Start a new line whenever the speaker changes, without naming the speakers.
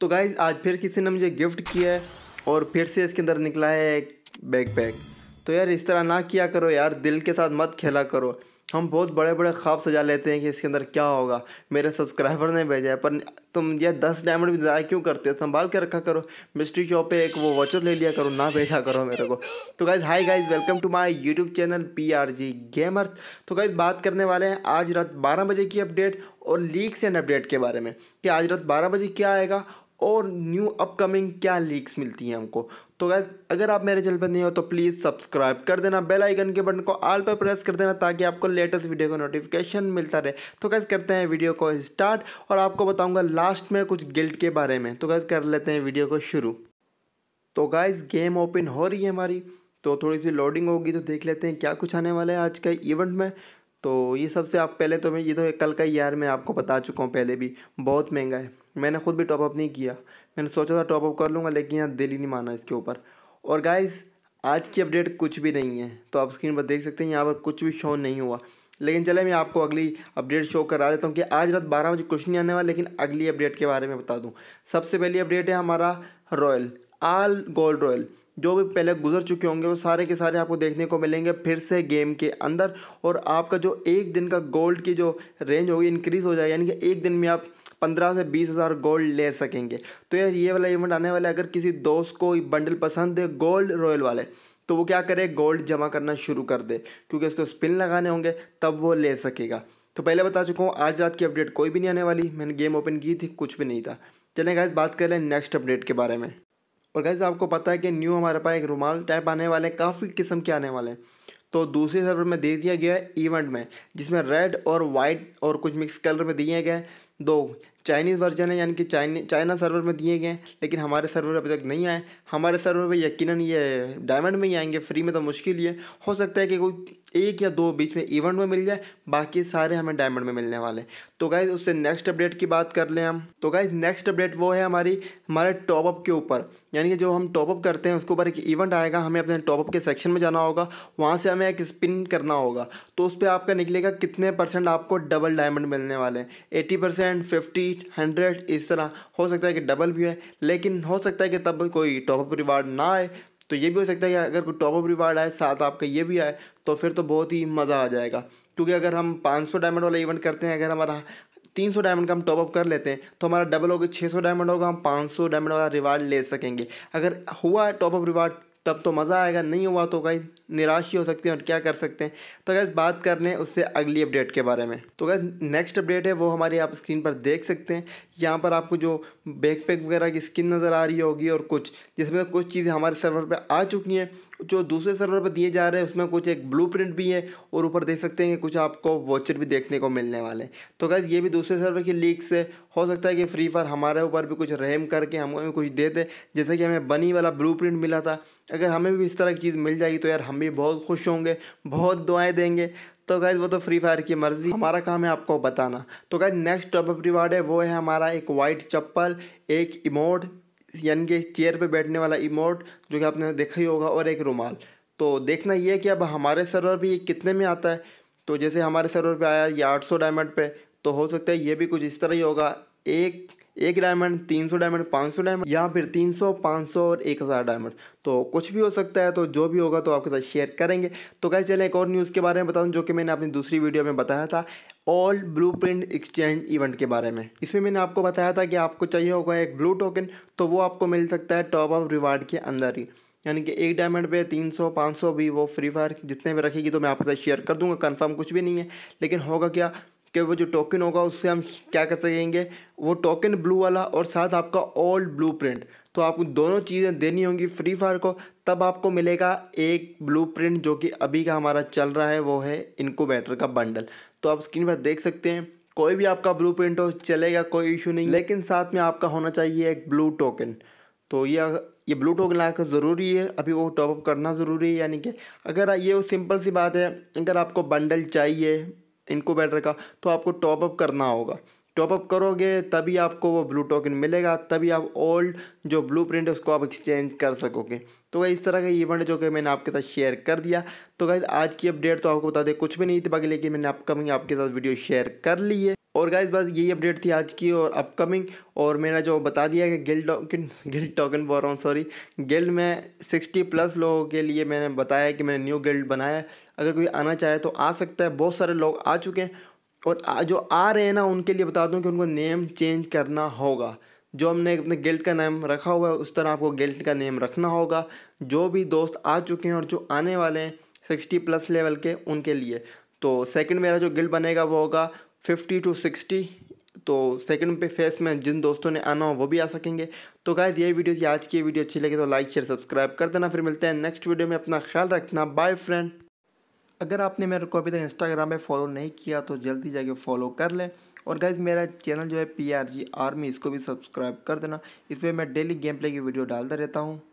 तो गाइज आज फिर किसी ने मुझे गिफ्ट किया है और फिर से इसके अंदर निकला है एक बैग पैक तो यार इस तरह ना किया करो यार दिल के साथ मत खेला करो हम बहुत बड़े बड़े ख्वाब सजा लेते हैं कि इसके अंदर क्या होगा मेरे सब्सक्राइबर ने भेजा है पर तुम यह दस डायमंड भी ज़्यादा क्यों करते हो संभाल के रखा करो मिस्ट्री शॉप पे एक वो वॉचर ले लिया करो ना भेजा करो मेरे को तो guys hi guys welcome to my YouTube channel P R G gamers तो गाइज बात करने वाले हैं आज रात बारह बजे की अपडेट और लीक्स एंड अपडेट के बारे में कि आज रात बारह बजे क्या आएगा और न्यू अपकमिंग क्या लीक्स मिलती हैं हमको तो गैस अगर आप मेरे चैनल पर नहीं हो तो प्लीज़ सब्सक्राइब कर देना बेल आइकन के बटन को ऑल पर प्रेस कर देना ताकि आपको लेटेस्ट वीडियो का नोटिफिकेशन मिलता रहे तो गैस करते हैं वीडियो को स्टार्ट और आपको बताऊंगा लास्ट में कुछ गिल्ट के बारे में तो गैस कर लेते हैं वीडियो को शुरू तो गैस गेम ओपन हो रही है हमारी तो थोड़ी सी लोडिंग होगी तो देख लेते हैं क्या कुछ आने वाला है आज का इवेंट में तो ये सबसे आप पहले तो मैं ये तो कल का यार मैं आपको बता चुका हूँ पहले भी बहुत महंगा है मैंने खुद भी टॉपअप नहीं किया मैंने सोचा था टॉपअप कर लूँगा लेकिन यहाँ दिल ही नहीं माना इसके ऊपर और गाइस आज की अपडेट कुछ भी नहीं है तो आप स्क्रीन पर देख सकते हैं यहाँ पर कुछ भी शो नहीं हुआ लेकिन चले मैं आपको अगली अपडेट शो करा देता हूँ कि आज रात बारह बजे कुछ नहीं आने वाला लेकिन अगली अपडेट के बारे में बता दूँ सबसे पहली अपडेट है हमारा रॉयल आल गोल्ड रॉयल जो भी पहले गुजर चुके होंगे वो सारे के सारे आपको देखने को मिलेंगे फिर से गेम के अंदर और आपका जो एक दिन का गोल्ड की जो रेंज होगी इंक्रीज़ हो जाएगी यानी कि एक दिन में आप पंद्रह से बीस हज़ार गोल्ड ले सकेंगे तो यार ये वाला इवेंट आने वाला है अगर किसी दोस्त को बंडल पसंद है गोल्ड रॉयल वाले तो वो क्या करे गोल्ड जमा करना शुरू कर दे क्योंकि उसको स्पिन लगाने होंगे तब वो ले सकेगा तो पहले बता चुका हूँ आज रात की अपडेट कोई भी नहीं आने वाली मैंने गेम ओपन की थी कुछ भी नहीं था चलेगा इस बात कर लें नेक्स्ट अपडेट के बारे में और कैसे आपको पता है कि न्यू हमारे पास एक रुमाल टाइप आने वाले हैं काफ़ी किस्म के आने वाले हैं तो दूसरे सर्वर में दे दिया गया है इवेंट में जिसमें रेड और वाइट और कुछ मिक्स कलर में दिए गए दो चाइनीज़ वर्जन है यानी कि चाइनी चाइना सर्वर में दिए गए लेकिन हमारे सर्वर अभी तक नहीं आए हमारे सर्वर पर यकीनन ये डायमंड में ही आएंगे फ्री में तो मुश्किल ही है हो सकता है कि कोई एक या दो बीच में इवेंट में मिल जाए बाकी सारे हमें डायमंड में मिलने वाले तो गाइज उससे नेक्स्ट अपडेट की बात कर लें हम तो गाइज नेक्स्ट अपडेट वो है हमारी हमारे टॉपअप के ऊपर यानी कि जो हम टॉपअप करते हैं उसके ऊपर एक इवेंट आएगा हमें अपने टॉपअप के सेक्शन में जाना होगा वहाँ से हमें एक स्पिन करना होगा तो उस पर आपका निकलेगा कितने परसेंट आपको डबल डायमंड मिलने वाले हैं एटी परसेंट फिफ्टी हंड्रेड इस तरह हो सकता है कि डबल भी है लेकिन हो सकता है कि तब कोई टॉपअप रिवार्ड ना आए तो ये भी हो सकता है कि अगर कोई टॉपअप रिवार्ड आए साथ आपका ये भी आए तो फिर तो बहुत ही मज़ा आ जाएगा क्योंकि अगर हम 500 डायमंड वाला इवेंट करते हैं अगर हमारा 300 डायमंड का हम टॉपअप कर लेते हैं तो हमारा डबल होगा सौ डायमंड होगा हम सौ डायमंड वाला रिवार्ड ले सकेंगे अगर हुआ टॉपअप रिवार्ड तब तो मज़ा आएगा नहीं हुआ तो कहीं निराश ही हो सकते हैं और क्या कर सकते हैं तो अगर बात कर लें उससे अगली अपडेट के बारे में तो अगर नेक्स्ट अपडेट है वो हमारी आप स्क्रीन पर देख सकते हैं यहाँ पर आपको जो बैकपैक वगैरह की स्किन नज़र आ रही होगी और कुछ जिसमें कुछ चीज़ें हमारे सर्वर पर आ चुकी हैं जो दूसरे सर्वर पर दिए जा रहे हैं उसमें कुछ एक ब्लू भी है और ऊपर देख सकते हैं कि कुछ आपको वॉचर भी देखने को मिलने वाले हैं तो गैस ये भी दूसरे सर्वर की लीक्स है हो सकता है कि फ्री फायर हमारे ऊपर भी कुछ रहम करके हम कुछ दे दे जैसे कि हमें बनी वाला ब्लू मिला था अगर हमें भी इस तरह की चीज़ मिल जाएगी तो यार हम भी बहुत खुश होंगे बहुत दुआएँ देंगे तो गैज़ वो तो फ्री फायर की मर्ज़ी हमारा काम है आपको बताना तो गैज़ नेक्स्ट टॉपअप रिवार्ड है वो है हमारा एक वाइट चप्पल एक इमोट यानी कि चेयर पे बैठने वाला इमोट जो कि आपने देखा ही होगा और एक रुमाल तो देखना ये है कि अब हमारे सर्वर भी ये कितने में आता है तो जैसे हमारे सर्वर पे आया ये 800 डायमंड पे तो हो सकता है ये भी कुछ इस तरह ही होगा एक एक डायमंड तीन सौ डायमंड पाँच सौ डायमंड या फिर तीन सौ पाँच सौ और एक हज़ार डायमंड तो कुछ भी हो सकता है तो जो भी होगा तो आपके साथ शेयर करेंगे तो कैसे चले एक और न्यूज़ के बारे में बता दूँ जो कि मैंने अपनी दूसरी वीडियो में बताया था all blueprint exchange event के बारे में इसमें मैंने आपको बताया था कि आपको चाहिए होगा एक ब्लू टोकन तो वो आपको मिल सकता है टॉप अप रिवार्ड के अंदर ही यानी कि एक डायमंड पे 300 500 भी वो फ्री फायर जितने भी रखेगी तो मैं आपके साथ शेयर कर दूंगा कंफर्म कुछ भी नहीं है लेकिन होगा क्या कि वो जो टोकन होगा उससे हम क्या कर सकेंगे वो टोकन ब्लू वाला और साथ आपका ओल्ड ब्लू प्रिंट तो आपको दोनों चीज़ें देनी होंगी फ्री फायर को तब आपको मिलेगा एक ब्लू प्रिंट जो कि अभी का हमारा चल रहा है वो है बैटर का बंडल तो आप स्क्रीन पर देख सकते हैं कोई भी आपका ब्लू प्रिंट हो चलेगा कोई इशू नहीं लेकिन साथ में आपका होना चाहिए एक ब्लू टोकन तो ये ये ब्लू टोकन लाकर ज़रूरी है अभी वो टॉपअप करना ज़रूरी है यानी कि अगर ये सिंपल सी बात है अगर आपको बंडल चाहिए इनको बैट रखा तो आपको टॉपअप करना होगा टॉपअप करोगे तभी आपको वो ब्लू टोकन मिलेगा तभी आप ओल्ड जो ब्लू प्रिंट है उसको आप एक्सचेंज कर सकोगे तो गाइज इस तरह का इवेंट जो कि मैंने आपके साथ शेयर कर दिया तो गई आज की अपडेट तो आपको बता दें कुछ भी नहीं थी बाकी लेकिन मैंने अपकमिंग आपके साथ वीडियो शेयर कर ली है और गाइज बस यही अपडेट थी आज की और अपकमिंग और मेरा जो बता दिया कि गिल्ड टोकन गिल्ड टोकन बोल रहा हूँ सॉरी गिल्ड में सिक्सटी प्लस लोगों के लिए मैंने बताया कि मैंने न्यू गिल्ड बनाया अगर कोई आना चाहे तो आ सकता है बहुत सारे लोग आ चुके हैं और आ, जो आ रहे हैं ना उनके लिए बता दूँ कि उनको नेम चेंज करना होगा जो हमने अपने गिल्ड का नाम रखा हुआ है उस तरह आपको गिल्ड का नेम रखना होगा जो भी दोस्त आ चुके हैं और जो आने वाले हैं सिक्सटी प्लस लेवल के उनके लिए तो सेकंड मेरा जो गिल्ड बनेगा वो होगा फिफ्टी टू सिक्सटी तो सेकंड पे फेस में जिन दोस्तों ने आना हो वो भी आ सकेंगे तो गाइज ये वीडियो थी आज की वीडियो अच्छी लगे तो लाइक शेयर सब्सक्राइब कर देना फिर मिलते हैं नेक्स्ट वीडियो में अपना ख्याल रखना बाय फ्रेंड अगर आपने मेरे को अभी तक इंस्टाग्राम पे फॉलो नहीं किया तो जल्दी जाके फॉलो कर लें और गाइज मेरा चैनल जो है पी आर जी आर्मी इसको भी सब्सक्राइब कर देना इस पर मैं डेली गेम प्ले की वीडियो डालता रहता हूँ